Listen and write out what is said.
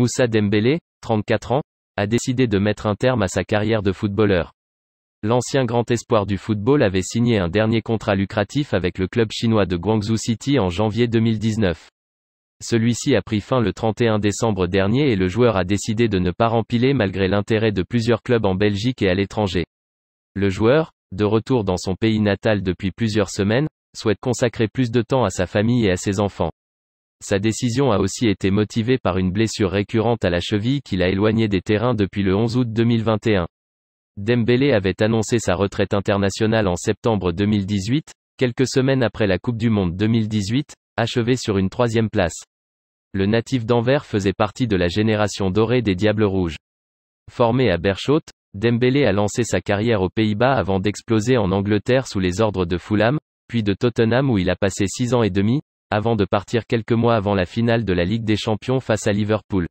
Moussa Dembélé, 34 ans, a décidé de mettre un terme à sa carrière de footballeur. L'ancien grand espoir du football avait signé un dernier contrat lucratif avec le club chinois de Guangzhou City en janvier 2019. Celui-ci a pris fin le 31 décembre dernier et le joueur a décidé de ne pas rempiler malgré l'intérêt de plusieurs clubs en Belgique et à l'étranger. Le joueur, de retour dans son pays natal depuis plusieurs semaines, souhaite consacrer plus de temps à sa famille et à ses enfants. Sa décision a aussi été motivée par une blessure récurrente à la cheville qui l'a éloigné des terrains depuis le 11 août 2021. Dembélé avait annoncé sa retraite internationale en septembre 2018, quelques semaines après la Coupe du Monde 2018, achevée sur une troisième place. Le natif d'Anvers faisait partie de la génération dorée des Diables Rouges. Formé à Berchot, Dembélé a lancé sa carrière aux Pays-Bas avant d'exploser en Angleterre sous les ordres de Fulham, puis de Tottenham où il a passé six ans et demi, avant de partir quelques mois avant la finale de la Ligue des Champions face à Liverpool.